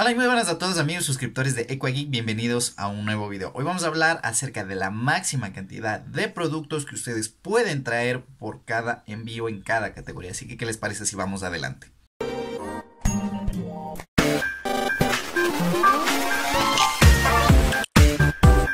Hola y muy buenas a todos amigos suscriptores de EquaGeek, bienvenidos a un nuevo video. Hoy vamos a hablar acerca de la máxima cantidad de productos que ustedes pueden traer por cada envío en cada categoría, así que ¿qué les parece si vamos adelante?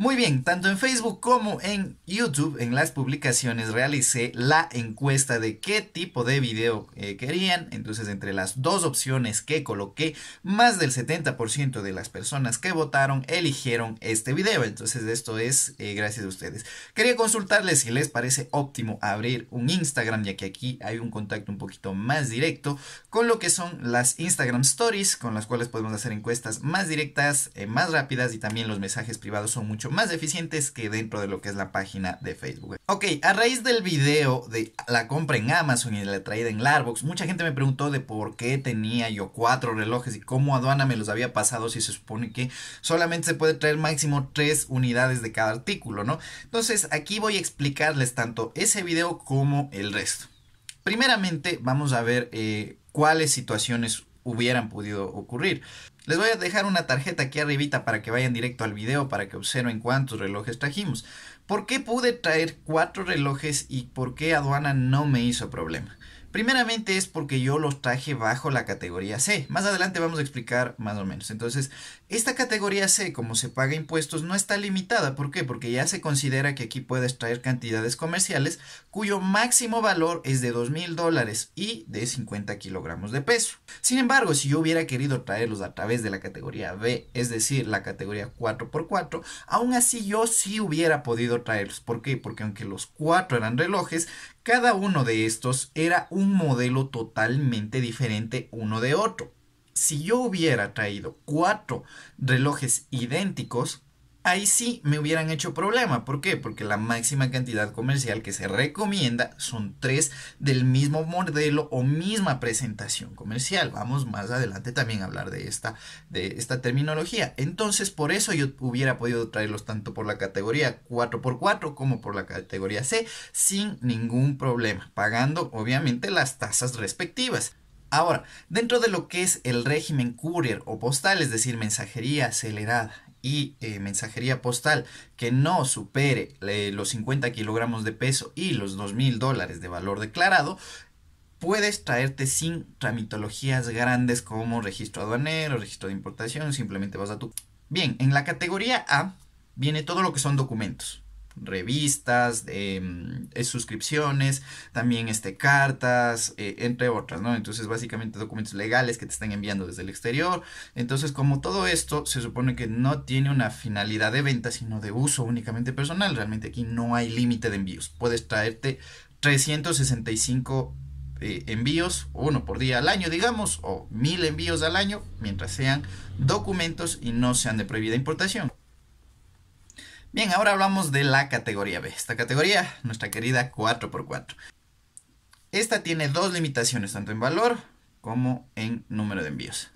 Muy bien, tanto en Facebook como en YouTube, en las publicaciones, realicé la encuesta de qué tipo de video eh, querían. Entonces, entre las dos opciones que coloqué, más del 70% de las personas que votaron eligieron este video. Entonces, esto es eh, gracias a ustedes. Quería consultarles si les parece óptimo abrir un Instagram, ya que aquí hay un contacto un poquito más directo con lo que son las Instagram Stories, con las cuales podemos hacer encuestas más directas, eh, más rápidas y también los mensajes privados son mucho más eficientes que dentro de lo que es la página de Facebook. Ok, a raíz del video de la compra en Amazon y de la traída en Larbox, mucha gente me preguntó de por qué tenía yo cuatro relojes y cómo aduana me los había pasado si se supone que solamente se puede traer máximo tres unidades de cada artículo, ¿no? Entonces aquí voy a explicarles tanto ese video como el resto. Primeramente vamos a ver eh, cuáles situaciones hubieran podido ocurrir. Les voy a dejar una tarjeta aquí arribita para que vayan directo al video, para que observen cuántos relojes trajimos. ¿Por qué pude traer cuatro relojes y por qué aduana no me hizo problema? Primeramente es porque yo los traje bajo la categoría C. Más adelante vamos a explicar más o menos. Entonces, esta categoría C, como se paga impuestos, no está limitada. ¿Por qué? Porque ya se considera que aquí puedes traer cantidades comerciales cuyo máximo valor es de 2.000 dólares y de 50 kilogramos de peso. Sin embargo, si yo hubiera querido traerlos a través de la categoría B, es decir, la categoría 4x4, aún así yo sí hubiera podido traerlos. ¿Por qué? Porque aunque los cuatro eran relojes, cada uno de estos era un modelo totalmente diferente uno de otro si yo hubiera traído cuatro relojes idénticos, ahí sí me hubieran hecho problema. ¿Por qué? Porque la máxima cantidad comercial que se recomienda son tres del mismo modelo o misma presentación comercial. Vamos más adelante también a hablar de esta, de esta terminología. Entonces, por eso yo hubiera podido traerlos tanto por la categoría 4x4 como por la categoría C sin ningún problema, pagando obviamente las tasas respectivas. Ahora, dentro de lo que es el régimen courier o postal, es decir, mensajería acelerada y eh, mensajería postal que no supere eh, los 50 kilogramos de peso y los 2 mil dólares de valor declarado, puedes traerte sin tramitologías grandes como registro aduanero, registro de importación, simplemente vas a tu... Bien, en la categoría A viene todo lo que son documentos revistas, mm, eh, suscripciones, también este, cartas, eh, entre otras, ¿no? Entonces, básicamente documentos legales que te están enviando desde el exterior. Entonces, como todo esto se supone que no tiene una finalidad de venta, sino de uso únicamente personal, realmente aquí no hay límite de envíos. Puedes traerte 365 eh, envíos, uno por día al año, digamos, o mil envíos al año, mientras sean documentos y no sean de prohibida importación. Bien, ahora hablamos de la categoría B. Esta categoría, nuestra querida 4x4. Esta tiene dos limitaciones, tanto en valor como en número de envíos.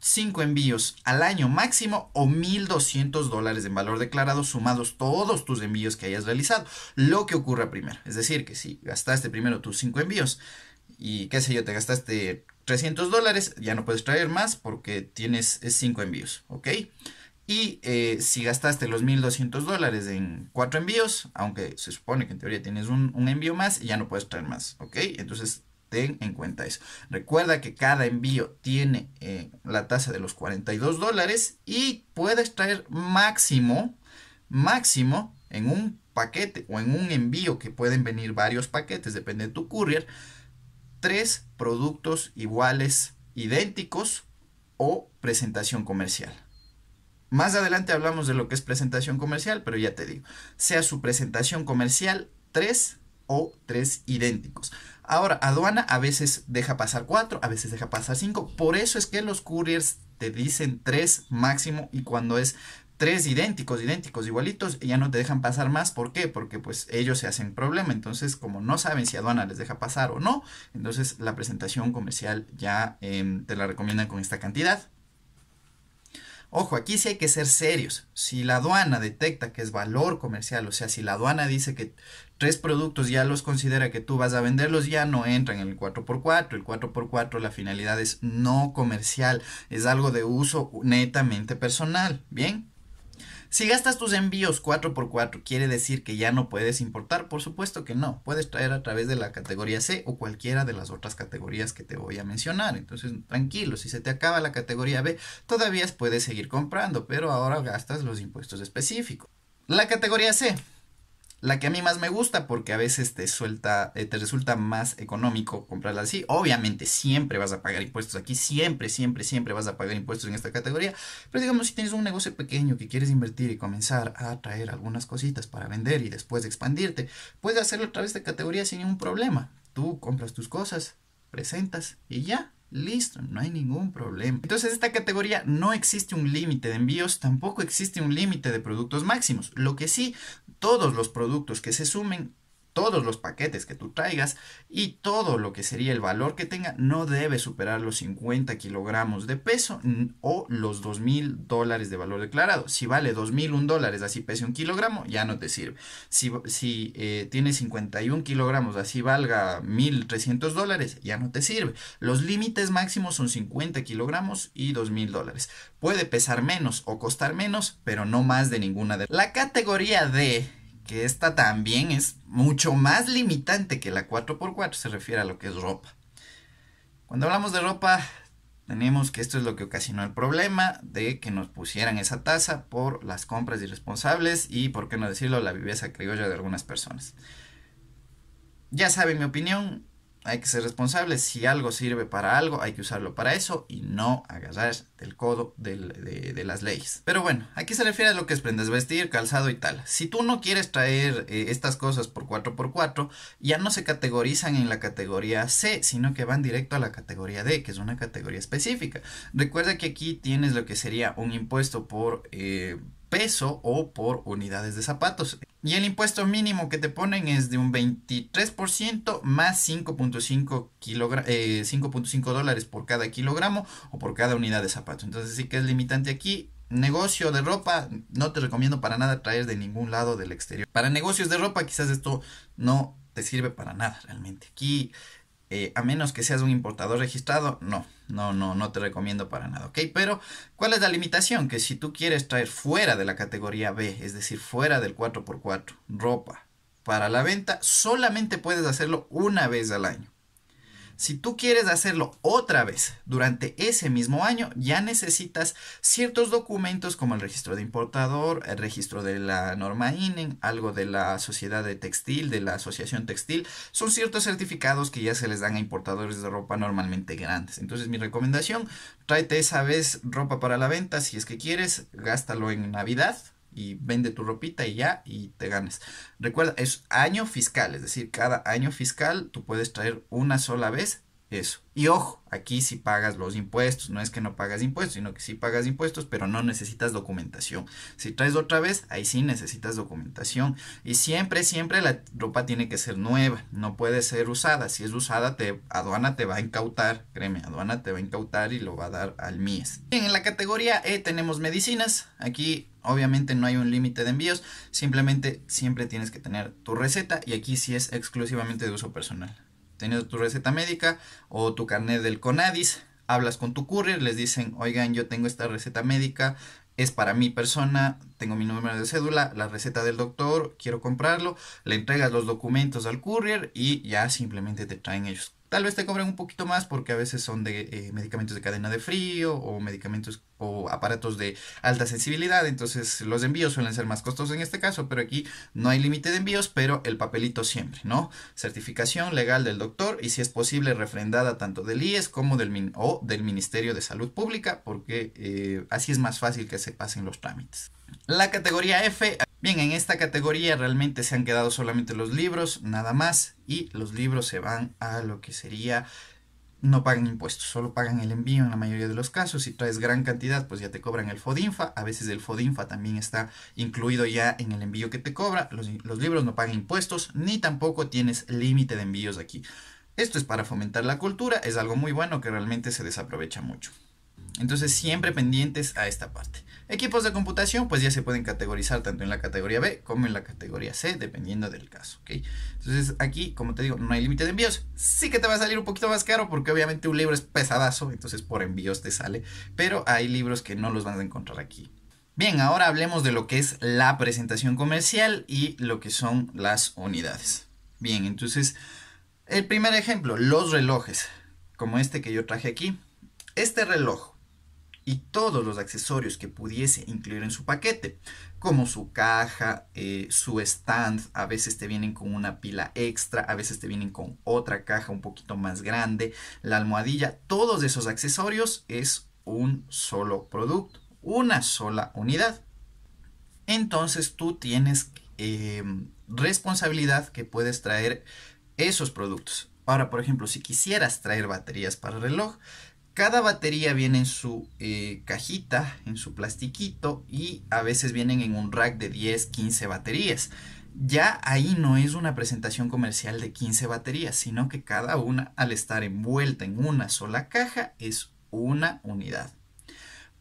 5 envíos al año máximo o 1.200 dólares en valor declarado sumados todos tus envíos que hayas realizado. Lo que ocurra primero. Es decir, que si gastaste primero tus 5 envíos y qué sé yo, te gastaste 300 dólares, ya no puedes traer más porque tienes 5 envíos, ¿ok? Y eh, si gastaste los 1.200 dólares en cuatro envíos, aunque se supone que en teoría tienes un, envío más, ya no puedes traer más, ¿ok? Entonces ten en cuenta eso. Recuerda que cada envío tiene eh, la tasa de los 42 dólares y puedes traer máximo, máximo en un paquete o en un envío que pueden venir varios paquetes, depende de tu courier, tres productos iguales, idénticos o presentación comercial. Más adelante hablamos de lo que es presentación comercial, pero ya te digo, sea su presentación comercial 3 o 3 idénticos. Ahora, aduana a veces deja pasar 4, a veces deja pasar 5, por eso es que los couriers te dicen 3 máximo y cuando es tres idénticos, idénticos, igualitos, ya no te dejan pasar más. ¿Por qué? Porque pues ellos se hacen problema. Entonces, como no saben si aduana les deja pasar o no, entonces la presentación comercial ya em, te la recomiendan con esta cantidad. Ojo, aquí sí hay que ser serios. Si la aduana detecta que es valor comercial, o sea, si la aduana dice que tres productos ya los considera que tú vas a venderlos, ya no entran en el 4x4. El 4x4 la finalidad es no comercial, es algo de uso netamente personal. Bien, si gastas tus envíos 4x4, ¿quiere decir que ya no puedes importar? Por supuesto que no. Puedes traer a través de la categoría C o cualquiera de las otras categorías que te voy a mencionar. Entonces, tranquilo, si se te acaba la categoría B, todavía puedes seguir comprando, pero ahora gastas los impuestos específicos. La categoría C la que a mí más me gusta porque a veces te suelta, eh, te resulta más económico comprarla así. Obviamente siempre vas a pagar impuestos aquí, siempre, siempre, siempre vas a pagar impuestos en esta categoría. Pero digamos, si tienes un negocio pequeño que quieres invertir y comenzar a traer algunas cositas para vender y después expandirte, puedes hacerlo a través de categoría sin ningún problema. Tú compras tus cosas, presentas y ya, Listo, no hay ningún problema. Entonces, esta categoría no existe un límite de envíos, tampoco existe un límite de productos máximos. Lo que sí, todos los productos que se sumen todos los paquetes que tú traigas y todo lo que sería el valor que tenga no debe superar los 50 kilogramos de peso o los 2,000 dólares de valor declarado. Si vale 2,001 dólares, así pese un kilogramo, ya no te sirve. Si, eh, tiene 51 kilogramos, así valga 1300 dólares, ya no te sirve. Los límites máximos son 50 kilogramos y 2,000 dólares. Puede pesar menos o costar menos, pero no más de ninguna de La categoría D que esta también es mucho más limitante que la 4x4, se refiere a lo que es ropa. Cuando hablamos de ropa, tenemos que esto es lo que ocasionó el problema de que nos pusieran esa tasa por las compras irresponsables y, por qué no decirlo, la viveza criolla de algunas personas. Ya saben mi opinión, hay que ser responsable Si algo sirve para algo, hay que usarlo para eso y no agarrar del codo de, las leyes. Pero bueno, aquí se refiere a lo que es prendas, vestir, calzado y tal. Si tú no quieres traer eh, estas cosas por 4x4, ya no se categorizan en la categoría C, sino que van directo a la categoría D, que es una categoría específica. Recuerda que aquí tienes lo que sería un impuesto por... Eh, peso o por unidades de zapatos. Y el impuesto mínimo que te ponen es de un 23% más 5.5 eh, dólares por cada kilogramo o por cada unidad de zapatos Entonces sí que es limitante aquí. Negocio de ropa, no te recomiendo para nada traer de ningún lado del exterior. Para negocios de ropa quizás esto no te sirve para nada realmente. Aquí eh, a menos que seas un importador registrado, no, no, no, no te recomiendo para nada, ¿ok? Pero, ¿cuál es la limitación? Que si tú quieres traer fuera de la categoría B, es decir, fuera del 4x4, ropa para la venta, solamente puedes hacerlo una vez al año. Si tú quieres hacerlo otra vez durante ese mismo año, ya necesitas ciertos documentos como el registro de importador, el registro de la norma INEN, e algo de la sociedad de textil, de la asociación textil. Son ciertos certificados que ya se les dan a importadores de ropa normalmente grandes. Entonces mi recomendación, tráete esa vez ropa para la venta si es que quieres, gástalo en Navidad y vende tu ropita y ya y te ganas. Recuerda, es año fiscal, es decir, cada año fiscal tú puedes traer una sola vez eso. Y ojo, aquí sí pagas los impuestos, no es que no pagas impuestos, sino que sí pagas impuestos, pero no necesitas documentación. Si traes otra vez, ahí sí necesitas documentación. Y siempre, siempre la ropa tiene que ser nueva, no puede ser usada. Si es usada, te, aduana te va a incautar, créeme, aduana te va a incautar y lo va a dar al MIES. Bien, en la categoría E tenemos medicinas, aquí Obviamente no hay un límite de envíos, simplemente siempre tienes que tener tu receta y aquí sí es exclusivamente de uso personal. Teniendo tu receta médica o tu carnet del CONADIS, hablas con tu courier, les dicen, oigan, yo tengo esta receta médica, es para mi persona, tengo mi número de cédula, la receta del doctor, quiero comprarlo, le entregas los documentos al courier y ya simplemente te traen ellos Tal vez te cobren un poquito más porque a veces son de eh, medicamentos de cadena de frío o medicamentos o aparatos de alta sensibilidad. Entonces los envíos suelen ser más costosos en este caso, pero aquí no hay límite de envíos, pero el papelito siempre, ¿no? Certificación legal del doctor y si es posible refrendada tanto del IES como del, o del Ministerio de Salud Pública, porque eh, así es más fácil que se pasen los trámites. La categoría F Bien, en esta categoría realmente se han quedado solamente los libros, nada más, y los libros se van a lo que sería no pagan impuestos, solo pagan el envío en la mayoría de los casos. Si traes gran cantidad, pues ya te cobran el FODINFA. A veces el FODINFA también está incluido ya en el envío que te cobra. Los, los libros no pagan impuestos, ni tampoco tienes límite de envíos aquí. Esto es para fomentar la cultura, es algo muy bueno que realmente se desaprovecha mucho. Entonces siempre pendientes a esta parte. Equipos de computación, pues ya se pueden categorizar tanto en la categoría B como en la categoría C, dependiendo del caso, ¿ok? Entonces aquí, como te digo, no hay límite de envíos. Sí que te va a salir un poquito más caro porque obviamente un libro es pesadazo, entonces por envíos te sale, pero hay libros que no los vas a encontrar aquí. Bien, ahora hablemos de lo que es la presentación comercial y lo que son las unidades. Bien, entonces, el primer ejemplo, los relojes, como este que yo traje aquí. Este reloj y todos los accesorios que pudiese incluir en su paquete, como su caja, eh, su stand, a veces te vienen con una pila extra, a veces te vienen con otra caja un poquito más grande, la almohadilla, todos esos accesorios es un solo producto, una sola unidad. Entonces tú tienes em, responsabilidad que puedes traer esos productos. Ahora, por ejemplo, si quisieras traer baterías para reloj, cada batería viene en su eh, cajita, en su plastiquito y a veces vienen en un rack de 10, 15 baterías. Ya ahí no es una presentación comercial de 15 baterías, sino que cada una, al estar envuelta en una sola caja, es una unidad.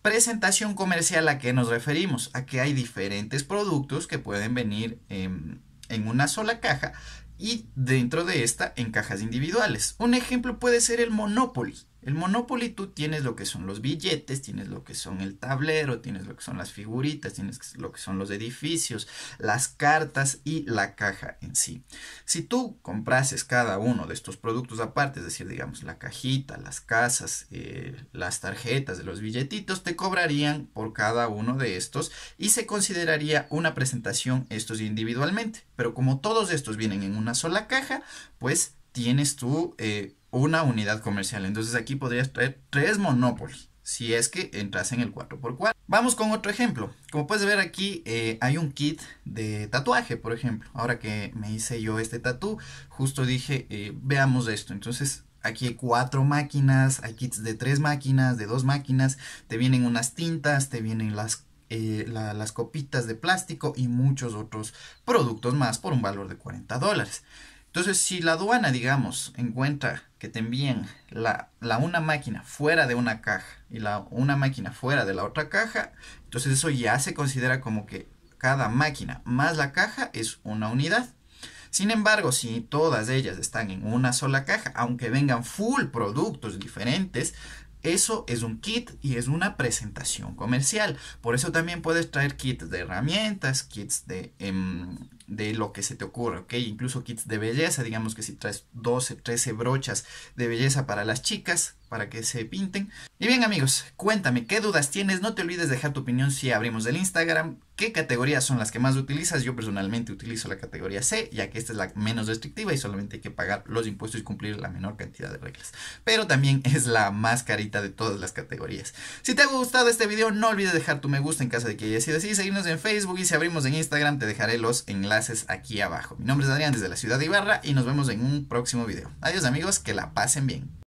Presentación comercial a qué nos referimos? A que hay diferentes productos que pueden venir en una sola caja y dentro de esta en cajas individuales. Un ejemplo puede ser el Monopoly. El Monopoly tú tienes lo que son los billetes, tienes lo que son el tablero, tienes lo que son las figuritas, tienes lo que son los edificios, las cartas y la caja en sí. Si tú comprases cada uno de estos productos aparte, es decir, digamos la cajita, las casas, eh, las tarjetas de los billetitos, te cobrarían por cada uno de estos y se consideraría una presentación estos individualmente. Pero como todos estos vienen en una sola caja, pues tienes tú eh, una unidad comercial. Entonces aquí podrías traer tres Monopoly si es que entras en el 4x4. Vamos con otro ejemplo. Como puedes ver aquí eh, hay un kit de tatuaje, por ejemplo. Ahora que me hice yo este tatú, justo dije, eh, veamos esto. Entonces aquí hay cuatro máquinas, hay kits de tres máquinas, de dos máquinas, te vienen unas tintas, te vienen las las copitas de plástico y muchos otros productos más por un valor de 40 dólares. Entonces, si la aduana, digamos, encuentra que te envíen la, una máquina fuera de una caja y la una máquina fuera de la otra caja, entonces eso ya se considera como que cada máquina más la caja es una unidad. Sin embargo, si todas ellas están en una sola caja, aunque vengan full productos diferentes, eso es un kit y es una presentación comercial. Por eso también puedes traer kits de herramientas, kits de... Em, de lo que se te ocurre, ¿ok? Incluso kits de belleza, digamos que si traes 12, 13 brochas de belleza para las chicas, para que se pinten. Y bien amigos, cuéntame qué dudas tienes, no te olvides dejar tu opinión si abrimos el Instagram, qué categorías son las que más utilizas, yo personalmente utilizo la categoría C, ya que esta es la menos restrictiva y solamente hay que pagar los impuestos y cumplir la menor cantidad de reglas, pero también es la más carita de todas las categorías. Si te ha gustado este video, no olvides dejar tu me gusta en caso de que hayas sido así, seguirnos en Facebook y si abrimos en Instagram te dejaré los enlaces es aquí abajo. Mi nombre es Adrián desde la ciudad de Ibarra y nos vemos en un próximo video. Adiós amigos, que la pasen bien.